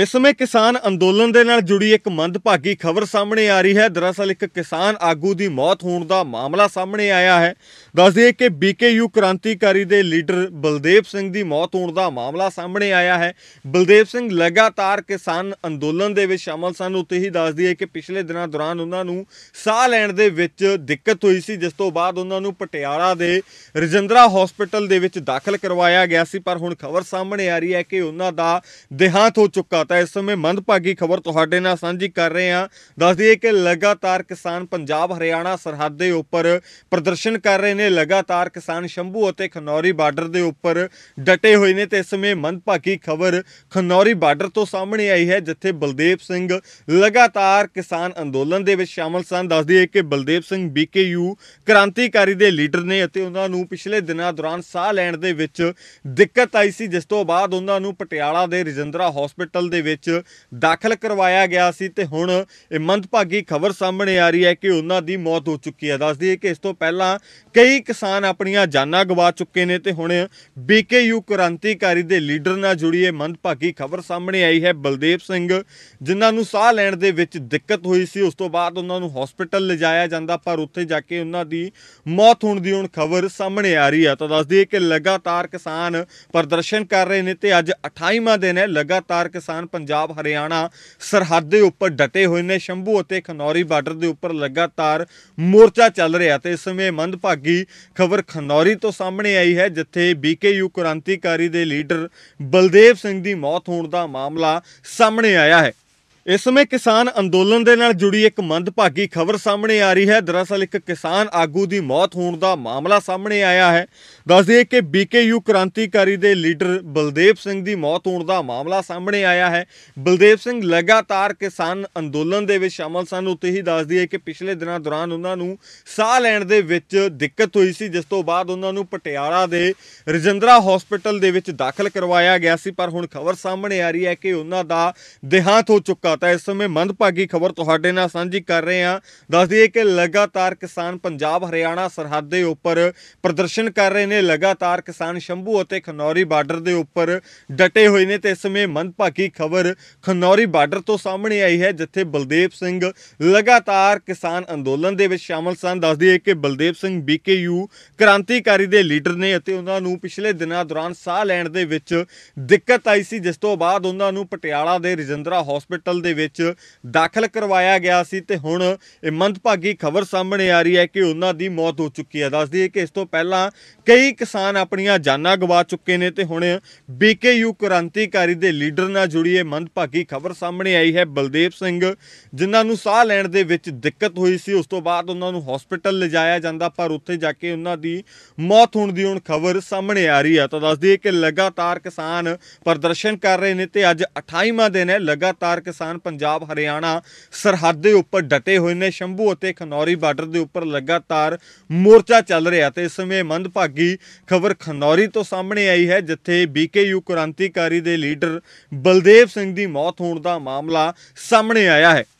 ਇਸ ਸਮੇਂ ਕਿਸਾਨ ਅੰਦੋਲਨ ਦੇ ਨਾਲ ਜੁੜੀ ਇੱਕ ਮੰਦਭਾਗੀ ਖਬਰ ਸਾਹਮਣੇ ਆ ਰਹੀ ਹੈ ਦਰਅਸਲ ਇੱਕ ਕਿਸਾਨ ਆਗੂ ਦੀ ਮੌਤ ਹੋਣ ਦਾ ਮਾਮਲਾ ਸਾਹਮਣੇ ਆਇਆ ਹੈ ਦੱਸਦੇ ਕਿ ਬੀਕੇਯੂ ਕ੍ਰਾਂਤੀਕਾਰੀ ਦੇ ਲੀਡਰ ਬਲਦੇਵ ਸਿੰਘ ਦੀ ਮੌਤ ਹੋਣ ਦਾ ਮਾਮਲਾ ਸਾਹਮਣੇ ਆਇਆ ਹੈ ਬਲਦੇਵ ਸਿੰਘ ਲਗਾਤਾਰ ਕਿਸਾਨ ਅੰਦੋਲਨ ਦੇ ਵਿੱਚ ਸ਼ਾਮਲ ਸਨ ਉੱਤੇ ਹੀ ਦੱਸਦੀ ਹੈ ਕਿ ਪਿਛਲੇ ਦਿਨਾਂ ਦੌਰਾਨ ਉਹਨਾਂ ਨੂੰ ਸਾਹ ਲੈਣ ਦੇ ਵਿੱਚ ਦਿੱਕਤ ਹੋਈ ਸੀ ਜਿਸ ਤੋਂ ਬਾਅਦ ਉਹਨਾਂ ਨੂੰ ਪਟਿਆਲਾ ਦੇ ਰਜਿੰਦਰਾ ਹਸਪੀਟਲ ਦੇ ਵਿੱਚ ਦਾਖਲ ਕਰਵਾਇਆ ਗਿਆ ਸੀ ਪਰ ਹੁਣ ਖਬਰ ਸਾਹਮਣੇ ਆ ਰਹੀ ਹੈ ਕਿ ਉਹਨਾਂ ਦਾ ਦੇਹਾਂਤ ਹੋ ਚੁੱਕਾ ਹਾਲਾਤ ਹੈ ਇਸ ਸਮੇਂ ਮੰਦਭਾਗੀ ਖਬਰ ਤੁਹਾਡੇ ਨਾਲ ਸਾਂਝੀ ਕਰ ਰਹੇ ਹਾਂ ਦੱਸ ਦਈਏ ਕਿ ਲਗਾਤਾਰ ਕਿਸਾਨ ਪੰਜਾਬ ਹਰਿਆਣਾ ਸਰਹੱਦ ਦੇ ਉੱਪਰ ਪ੍ਰਦਰਸ਼ਨ ਕਰ ਰਹੇ ਨੇ ਲਗਾਤਾਰ ਕਿਸਾਨ ਸ਼ੰਭੂ ਅਤੇ ਖਨੌਰੀ ਬਾਰਡਰ ਦੇ ਉੱਪਰ ਡਟੇ ਹੋਏ ਨੇ ਤੇ ਇਸ ਸਮੇਂ ਮੰਦਭਾਗੀ ਖਬਰ ਖਨੌਰੀ ਬਾਰਡਰ ਤੋਂ ਸਾਹਮਣੇ ਆਈ ਹੈ ਜਿੱਥੇ ਬਲਦੇਵ ਸਿੰਘ ਲਗਾਤਾਰ ਕਿਸਾਨ ਅੰਦੋਲਨ ਦੇ ਵਿੱਚ ਸ਼ਾਮਲ ਸਨ ਦੱਸ ਦਈਏ ਕਿ ਬਲਦੇਵ ਸਿੰਘ ਬੀਕੇਯੂ ਕ੍ਰਾਂਤੀਕਾਰੀ ਦੇ ਲੀਡਰ ਨੇ ਅਤੇ ਉਹਨਾਂ ਨੂੰ ਪਿਛਲੇ ਦਿਨਾਂ ਦੌਰਾਨ ਸਾਹ ਲੈਣ ਦੇ ਵਿੱਚ ਦਿੱਕਤ ਆਈ ਸੀ ਜਿਸ ਤੋਂ ਬਾਅਦ ਉਹਨਾਂ ਨੂੰ ਪਟਿਆਲਾ ਦੇ ਰਜਿੰਦਰਾ ਹਸਪੀਟਲ ਦੇ ਵਿੱਚ ਦਾਖਲ ਕਰਵਾਇਆ ਗਿਆ ਸੀ ਤੇ ਹੁਣ ਇਹ ਮੰਦਭਾਗੀ ਖਬਰ ਸਾਹਮਣੇ ਆ ਰਹੀ ਹੈ ਕਿ ਉਹਨਾਂ ਦੀ ਮੌਤ ਹੋ ਚੁੱਕੀ ਹੈ ਦੱਸ ਦਈਏ ਕਿ ਇਸ ਤੋਂ ਪਹਿਲਾਂ ਕਈ ਕਿਸਾਨ ਆਪਣੀਆਂ ਜਾਨਾਂ ਗਵਾ ਚੁੱਕੇ ਨੇ ਤੇ ਹੁਣ ਬੀਕੇਯੂ ਕ੍ਰਾਂਤੀਕਾਰੀ ਦੇ ਲੀਡਰ ਨਾਲ ਜੁੜੀ ਇਹ ਮੰਦਭਾਗੀ ਖਬਰ ਸਾਹਮਣੇ ਆਈ ਹੈ ਬਲਦੇਵ ਸਿੰਘ ਜਿਨ੍ਹਾਂ ਨੂੰ ਸਾਹ ਲੈਣ ਦੇ ਵਿੱਚ ਦਿੱਕਤ ਹੋਈ ਸੀ ਉਸ ਤੋਂ ਬਾਅਦ ਉਹਨਾਂ ਨੂੰ ਹਸਪੀਟਲ ਲਿਜਾਇਆ ਜਾਂਦਾ ਪਰ ਉੱਥੇ ਜਾ ਕੇ ਉਹਨਾਂ ਦੀ ਮੌਤ ਹੋਣ ਦੀ ਹੁਣ ਖਬਰ ਸਾਹਮਣੇ ਆ ਰਹੀ ਹੈ ਤਾਂ ਦੱਸ ਦਈਏ ਕਿ ਲਗਾਤਾਰ ਕਿਸਾਨ ਪ੍ਰਦਰਸ਼ਨ ਕਰ ਰਹੇ ਨੇ ਤੇ ਅੱਜ 28ਵਾਂ ਦਿਨ ਹੈ ਲਗਾਤਾਰ ਕਿਸਾਨ ਕਿਸਾਨ ਪੰਜਾਬ ਹਰਿਆਣਾ ਸਰਹੱਦ ਦੇ ਉੱਪਰ ਡਟੇ ਹੋਏ ਨੇ ਸ਼ੰਭੂ ਅਤੇ ਖਨੌਰੀ ਬਾਰਡਰ ਦੇ ਉੱਪਰ ਲਗਾਤਾਰ ਮੋਰਚਾ ਚੱਲ ਰਿਹਾ ਤੇ ਇਸ ਸਮੇਂ ਮੰਦਭਾਗੀ ਖਬਰ ਖਨੌਰੀ ਤੋਂ ਸਾਹਮਣੇ ਆਈ ਹੈ ਜਿੱਥੇ ਬੀਕੇਯੂ ਕ੍ਰਾਂਤੀਕਾਰੀ ਦੇ ਲੀਡਰ ਬਲਦੇਵ ਸਿੰਘ ਦੀ ਮੌਤ ਹੋਣ ਦਾ ਮਾਮਲਾ ਸਾਹਮਣੇ ਆਇਆ ਹੈ ਇਸ ਸਮੇਂ ਕਿਸਾਨ ਅੰਦੋਲਨ ਦੇ ਨਾਲ ਜੁੜੀ ਇੱਕ ਮੰਦਭਾਗੀ ਖਬਰ ਸਾਹਮਣੇ ਆ ਰਹੀ ਹੈ ਦਰਅਸਲ ਇੱਕ ਕਿਸਾਨ ਆਗੂ ਦੀ ਮੌਤ ਹੋਣ ਦਾ ਮਾਮਲਾ ਸਾਹਮਣੇ ਆਇਆ ਹੈ ਦੱਸ ਦਈਏ ਕਿ ਬੀਕੇਯੂ ਕ੍ਰਾਂਤੀਕਾਰੀ ਦੇ ਲੀਡਰ ਬਲਦੇਵ ਸਿੰਘ ਦੀ ਮੌਤ ਹੋਣ ਦਾ ਮਾਮਲਾ ਸਾਹਮਣੇ ਆਇਆ ਹੈ ਬਲਦੇਵ ਸਿੰਘ ਲਗਾਤਾਰ ਕਿਸਾਨ ਅੰਦੋਲਨ ਦੇ ਵਿੱਚ ਸ਼ਾਮਲ ਸਨ ਉੱਤੇ ਹੀ ਦੱਸ ਦਈਏ ਕਿ ਪਿਛਲੇ ਦਿਨਾਂ ਦੌਰਾਨ ਉਹਨਾਂ ਨੂੰ ਸਾਹ ਲੈਣ ਦੇ ਵਿੱਚ ਦਿੱਕਤ ਹੋਈ ਸੀ ਜਿਸ ਤੋਂ ਬਾਅਦ ਉਹਨਾਂ ਨੂੰ ਪਟਿਆਲਾ ਦੇ ਰਜਿੰਦਰਾ ਹਸਪੀਟਲ ਦੇ ਵਿੱਚ ਦਾਖਲ ਕਰਵਾਇਆ ਗਿਆ ਸੀ ਪਰ ਹੁਣ ਖਬਰ ਸਾਹਮਣੇ ਆ ਰਹੀ ਹੈ ਕਿ ਉਹਨਾਂ ਦਾ ਦੇਹਾਂਤ ਹੋ ਚੁੱਕਾ ਹਾਲਾਤ ਹੈ ਇਸ ਸਮੇਂ ਮੰਦਭਾਗੀ ਖਬਰ ਤੁਹਾਡੇ ਨਾਲ ਸਾਂਝੀ ਕਰ ਰਹੇ ਹਾਂ ਦੱਸ ਦਈਏ ਕਿ ਲਗਾਤਾਰ ਕਿਸਾਨ ਪੰਜਾਬ ਹਰਿਆਣਾ ਸਰਹੱਦ ਦੇ ਉੱਪਰ ਪ੍ਰਦਰਸ਼ਨ ਕਰ ਰਹੇ ਨੇ ਲਗਾਤਾਰ ਕਿਸਾਨ ਸ਼ੰਭੂ ਅਤੇ ਖਨੌਰੀ ਬਾਰਡਰ ਦੇ ਉੱਪਰ ਡਟੇ ਹੋਏ ਨੇ ਤੇ ਇਸ ਸਮੇਂ ਮੰਦਭਾਗੀ ਖਬਰ ਖਨੌਰੀ ਬਾਰਡਰ ਤੋਂ ਸਾਹਮਣੇ ਆਈ ਹੈ ਜਿੱਥੇ ਬਲਦੇਵ ਸਿੰਘ ਲਗਾਤਾਰ ਕਿਸਾਨ ਅੰਦੋਲਨ ਦੇ ਵਿੱਚ ਸ਼ਾਮਲ ਸਨ ਦੱਸ ਦਈਏ ਕਿ ਬਲਦੇਵ ਸਿੰਘ ਬੀਕੇਯੂ ਕ੍ਰਾਂਤੀਕਾਰੀ ਦੇ ਲੀਡਰ ਨੇ ਅਤੇ ਉਹਨਾਂ ਨੂੰ ਪਿਛਲੇ ਦਿਨਾਂ ਦੌਰਾਨ ਸਾਹ ਲੈਣ ਦੇ ਵਿੱਚ ਦਿੱਕਤ ਆਈ ਸੀ ਜਿਸ ਤੋਂ ਬਾਅਦ ਉਹਨਾਂ ਨੂੰ ਪਟਿਆਲਾ ਦੇ ਰਜਿੰਦਰਾ ਹਸਪੀਟਲ ਦੇ ਵਿੱਚ ਦਾਖਲ ਕਰਵਾਇਆ ਗਿਆ ਸੀ ਤੇ ਹੁਣ ਇਹ ਮੰਦਭਾਗੀ ਖਬਰ ਸਾਹਮਣੇ ਆ ਰਹੀ ਹੈ ਕਿ ਉਹਨਾਂ ਦੀ ਮੌਤ ਹੋ ਚੁੱਕੀ ਹੈ ਦੱਸਦੀ ਹੈ ਕਿ ਇਸ ਤੋਂ ਪਹਿਲਾਂ ਕਈ ਕਿਸਾਨ ਆਪਣੀਆਂ ਜਾਨਾਂ ਗਵਾ ਚੁੱਕੇ ਨੇ ਤੇ ਹੁਣ ਬੀਕੇਯੂ ਕ੍ਰਾਂਤੀਕਾਰੀ ਦੇ ਲੀਡਰ ਨਾਲ ਜੁੜੀ ਇਹ ਮੰਦਭਾਗੀ ਖਬਰ ਸਾਹਮਣੇ ਆਈ ਹੈ ਬਲਦੇਵ ਸਿੰਘ ਜਿਨ੍ਹਾਂ ਨੂੰ ਸਾਹ ਲੈਣ ਦੇ ਵਿੱਚ ਦਿੱਕਤ ਹੋਈ ਸੀ ਉਸ ਤੋਂ ਬਾਅਦ ਉਹਨਾਂ ਨੂੰ ਹਸਪੀਟਲ ਲਿਜਾਇਆ ਜਾਂਦਾ ਪਰ ਉੱਥੇ ਜਾ ਕੇ ਉਹਨਾਂ ਦੀ ਮੌਤ ਹੋਣ ਦੀ ਹੁਣ ਖਬਰ ਸਾਹਮਣੇ ਆ ਰਹੀ ਹੈ ਤਾਂ ਦੱਸਦੀ ਹੈ ਕਿ ਲਗਾਤਾਰ ਕਿਸਾਨ ਪ੍ਰਦਰਸ਼ਨ ਕਰ ਰਹੇ ਨੇ ਤੇ ਅੱਜ 28ਵਾਂ ਦਿਨ ਹੈ ਲਗਾਤਾਰ ਕਿਸਾਨ ਕਿਸਾਨ ਪੰਜਾਬ ਹਰਿਆਣਾ ਸਰਹੱਦ ਦੇ ਉੱਪਰ ਡਟੇ ਹੋਏ ਨੇ ਸ਼ੰਭੂ ਅਤੇ ਖਨੌਰੀ ਬਾਰਡਰ ਦੇ ਉੱਪਰ ਲਗਾਤਾਰ ਮੋਰਚਾ ਚੱਲ ਰਿਹਾ ਤੇ ਇਸ ਸਮੇਂ ਮੰਦਭਾਗੀ ਖਬਰ ਖਨੌਰੀ ਤੋਂ ਸਾਹਮਣੇ ਆਈ ਹੈ ਜਿੱਥੇ ਬੀਕੇਯੂ ਕ੍ਰਾਂਤੀਕਾਰੀ ਦੇ ਲੀਡਰ ਬਲਦੇਵ ਸਿੰਘ ਦੀ ਮੌਤ ਹੋਣ ਦਾ ਮਾਮਲਾ ਸਾਹਮਣੇ ਆਇਆ ਹੈ